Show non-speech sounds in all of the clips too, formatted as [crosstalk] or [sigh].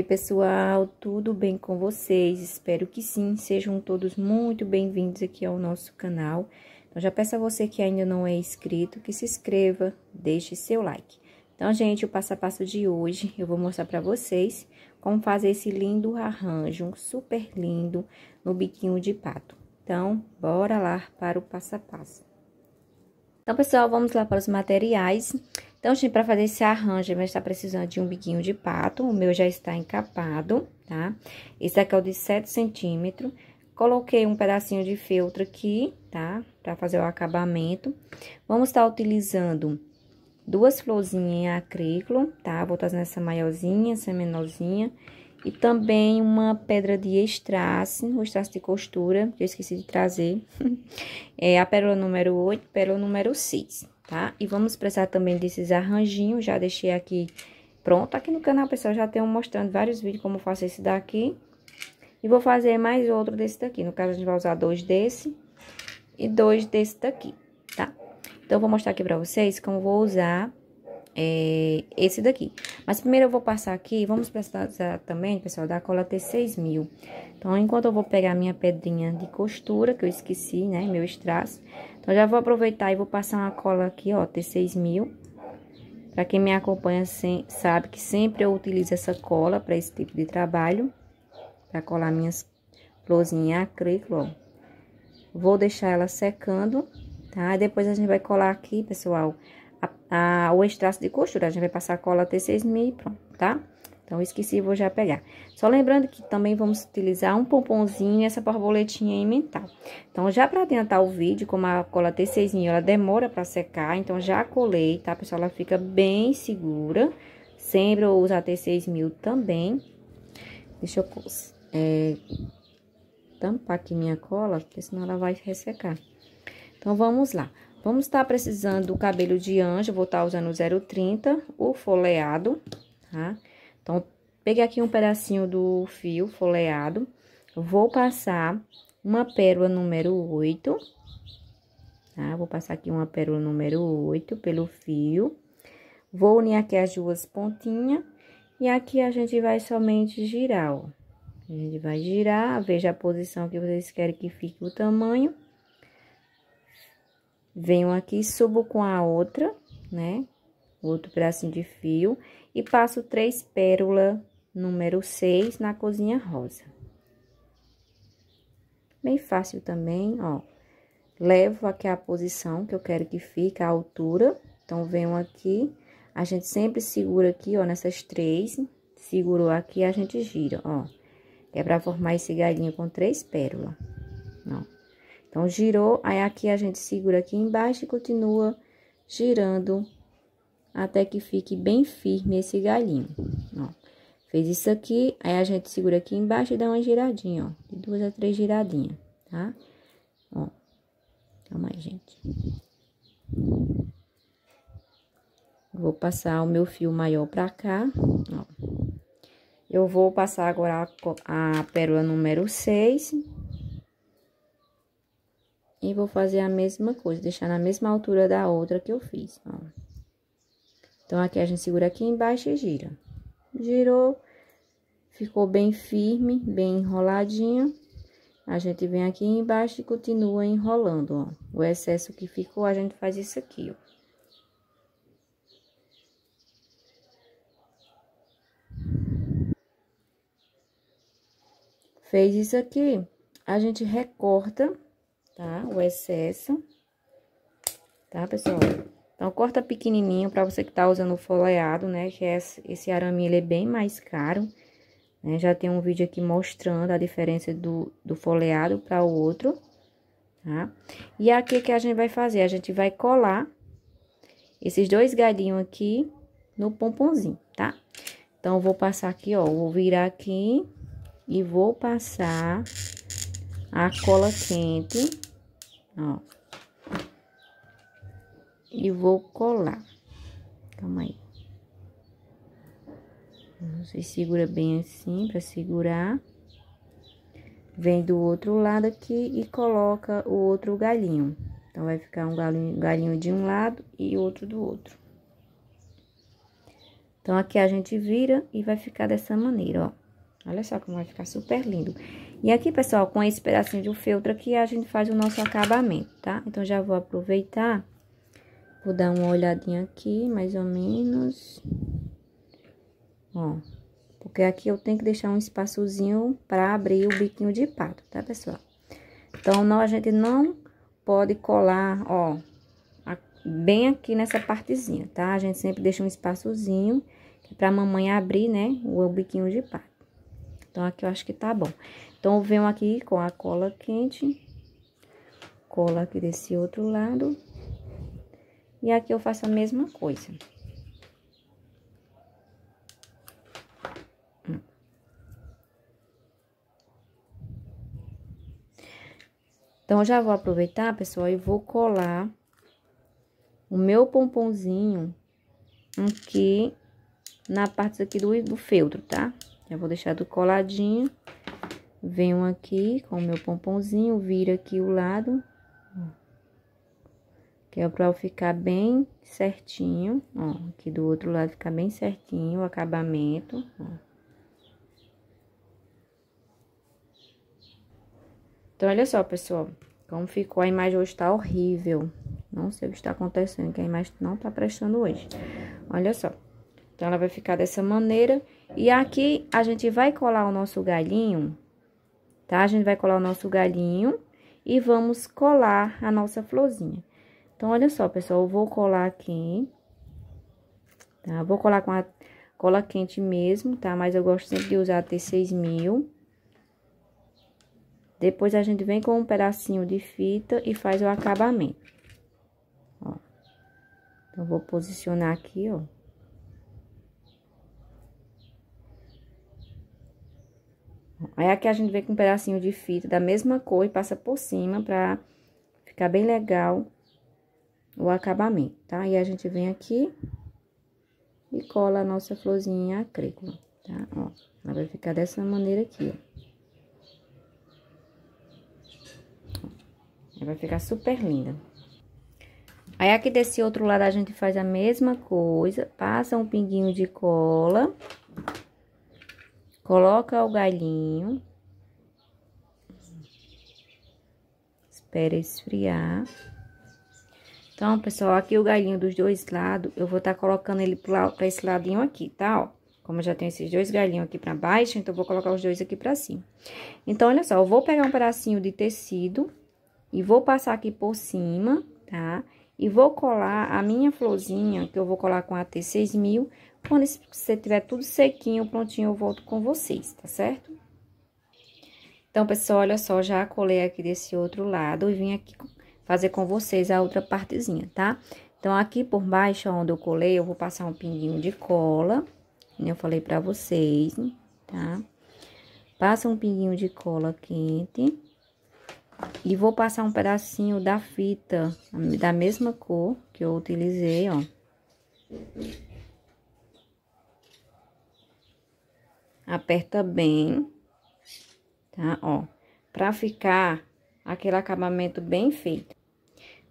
Oi pessoal, tudo bem com vocês? Espero que sim, sejam todos muito bem-vindos aqui ao nosso canal. Então, já peço a você que ainda não é inscrito, que se inscreva, deixe seu like. Então, gente, o passo a passo de hoje, eu vou mostrar para vocês como fazer esse lindo arranjo, super lindo, no biquinho de pato. Então, bora lá para o passo a passo. Então, pessoal, vamos lá para os materiais. Então, gente, para fazer esse arranjo, vai estar precisando de um biquinho de pato. O meu já está encapado, tá? Esse aqui é o de 7 centímetros. Coloquei um pedacinho de feltro aqui, tá? Para fazer o acabamento. Vamos estar tá utilizando duas florzinhas em acrículo, tá? Vou trazer essa maiorzinha, essa menorzinha. E também uma pedra de estrace, o estrace de costura, que eu esqueci de trazer. [laughs] é a pérola número 8, pérola número 6 tá? E vamos precisar também desses arranjinhos, já deixei aqui pronto. Aqui no canal, pessoal, já tenho mostrando vários vídeos como faço esse daqui. E vou fazer mais outro desse daqui. No caso, a gente vai usar dois desse e dois desse daqui, tá? Então, vou mostrar aqui pra vocês como vou usar é, esse daqui. Mas primeiro eu vou passar aqui, vamos precisar também, pessoal, da cola T6000. Então, enquanto eu vou pegar minha pedrinha de costura, que eu esqueci, né, meu strass. Então, já vou aproveitar e vou passar uma cola aqui, ó, T6000. Pra quem me acompanha sabe que sempre eu utilizo essa cola pra esse tipo de trabalho. Pra colar minhas florzinhas acrílico, ó. Vou deixar ela secando, tá? Depois a gente vai colar aqui, pessoal, a, o extraço de costura. A gente vai passar a cola T6000 e pronto, tá? Então, esqueci, vou já pegar. Só lembrando que também vamos utilizar um pomponzinho e essa borboletinha metal. Então, já para adiantar o vídeo, como a cola t 6000 ela demora para secar, então já colei, tá, pessoal? Ela fica bem segura. Sempre eu uso a T6000 também. Deixa eu é, tampar aqui minha cola, porque senão ela vai ressecar. Então, vamos lá. Vamos estar precisando do cabelo de anjo, vou estar usando o 030, o folheado, tá? Então, peguei aqui um pedacinho do fio folheado, vou passar uma pérola número 8, tá? Vou passar aqui uma pérola número 8 pelo fio. Vou unir aqui as duas pontinhas e aqui a gente vai somente girar, ó. A gente vai girar, veja a posição que vocês querem que fique o tamanho venho aqui, subo com a outra, né? Outro pedacinho de fio e passo três pérola número 6 na cozinha rosa. Bem fácil também, ó. Levo aqui a posição que eu quero que fique, a altura. Então, venho aqui, a gente sempre segura aqui, ó, nessas três. Segurou aqui, a gente gira, ó. é pra formar esse galhinho com três pérolas, ó. Então, girou, aí aqui a gente segura aqui embaixo e continua girando até que fique bem firme esse galhinho, ó. Fez isso aqui, aí a gente segura aqui embaixo e dá uma giradinha, ó. De duas a três giradinhas, tá? Ó. Calma aí, gente. Vou passar o meu fio maior pra cá, ó. Eu vou passar agora a, a pérola número 6, e vou fazer a mesma coisa, deixar na mesma altura da outra que eu fiz, ó. Então, aqui a gente segura aqui embaixo e gira. Girou, ficou bem firme, bem enroladinho. A gente vem aqui embaixo e continua enrolando, ó. O excesso que ficou, a gente faz isso aqui, ó. Fez isso aqui, a gente recorta tá? O excesso, tá, pessoal? Então, corta pequenininho pra você que tá usando o foleado, né? Que é esse arame, ele é bem mais caro, né? Já tem um vídeo aqui mostrando a diferença do, do folheado para o outro, tá? E aqui que a gente vai fazer? A gente vai colar esses dois galinhos aqui no pomponzinho, tá? Então, vou passar aqui, ó, vou virar aqui e vou passar a cola quente ó. E vou colar. Calma aí. Você segura bem assim para segurar. Vem do outro lado aqui e coloca o outro galinho. Então, vai ficar um galinho, galinho de um lado e outro do outro. Então, aqui a gente vira e vai ficar dessa maneira, ó. Olha só como vai ficar super lindo. E aqui, pessoal, com esse pedacinho de feltro aqui, a gente faz o nosso acabamento, tá? Então, já vou aproveitar, vou dar uma olhadinha aqui, mais ou menos. Ó, porque aqui eu tenho que deixar um espaçozinho para abrir o biquinho de pato, tá, pessoal? Então, não, a gente não pode colar, ó, a, bem aqui nessa partezinha, tá? A gente sempre deixa um espaçozinho para a mamãe abrir, né, o biquinho de pato. Então, aqui eu acho que tá bom. Então, eu venho aqui com a cola quente, cola aqui desse outro lado, e aqui eu faço a mesma coisa. Então, já vou aproveitar, pessoal, e vou colar o meu pomponzinho aqui na parte aqui do, do feltro, tá? Já vou deixar do coladinho. Venho aqui com o meu pomponzinho, viro aqui o lado, que é pra ficar bem certinho, ó, aqui do outro lado ficar bem certinho o acabamento, ó. Então, olha só, pessoal, como ficou a imagem hoje está horrível. Não sei o que está acontecendo, que a imagem não está prestando hoje. Olha só. Então, ela vai ficar dessa maneira. E aqui, a gente vai colar o nosso galhinho tá? A gente vai colar o nosso galinho e vamos colar a nossa florzinha. Então, olha só, pessoal, eu vou colar aqui, tá? Vou colar com a cola quente mesmo, tá? Mas eu gosto sempre de usar a T6000. Depois, a gente vem com um pedacinho de fita e faz o acabamento. Ó. Então, vou posicionar aqui, ó. Aí é aqui a gente vem com um pedacinho de fita da mesma cor e passa por cima pra ficar bem legal o acabamento, tá? E a gente vem aqui e cola a nossa florzinha acrícola, tá? Ó, ela vai ficar dessa maneira aqui, ó. Ela vai ficar super linda. Aí, aqui desse outro lado, a gente faz a mesma coisa, passa um pinguinho de cola... Coloca o galhinho. Espera esfriar. Então, pessoal, aqui o galhinho dos dois lados, eu vou estar tá colocando ele para esse ladinho aqui, tá? Ó, como eu já tenho esses dois galhinhos aqui para baixo, então, eu vou colocar os dois aqui para cima. Então, olha só, eu vou pegar um pedacinho de tecido e vou passar aqui por cima, tá? E vou colar a minha florzinha, que eu vou colar com a T6000, quando você tiver tudo sequinho, prontinho, eu volto com vocês, tá certo? Então, pessoal, olha só, já colei aqui desse outro lado e vim aqui fazer com vocês a outra partezinha, tá? Então, aqui por baixo, onde eu colei, eu vou passar um pinguinho de cola, como eu falei pra vocês, tá? Passa um pinguinho de cola quente e vou passar um pedacinho da fita da mesma cor que eu utilizei, ó aperta bem, tá? Ó, pra ficar aquele acabamento bem feito.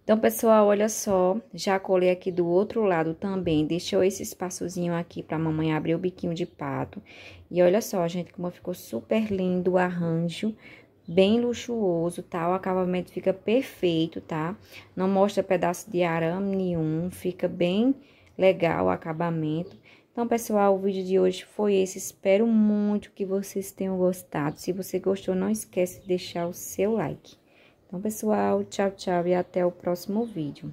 Então, pessoal, olha só, já colei aqui do outro lado também, deixou esse espaçozinho aqui pra mamãe abrir o biquinho de pato. E olha só, gente, como ficou super lindo o arranjo, bem luxuoso, tá? O acabamento fica perfeito, tá? Não mostra pedaço de arame nenhum, fica bem legal o acabamento. Então, pessoal, o vídeo de hoje foi esse. Espero muito que vocês tenham gostado. Se você gostou, não esquece de deixar o seu like. Então, pessoal, tchau, tchau e até o próximo vídeo.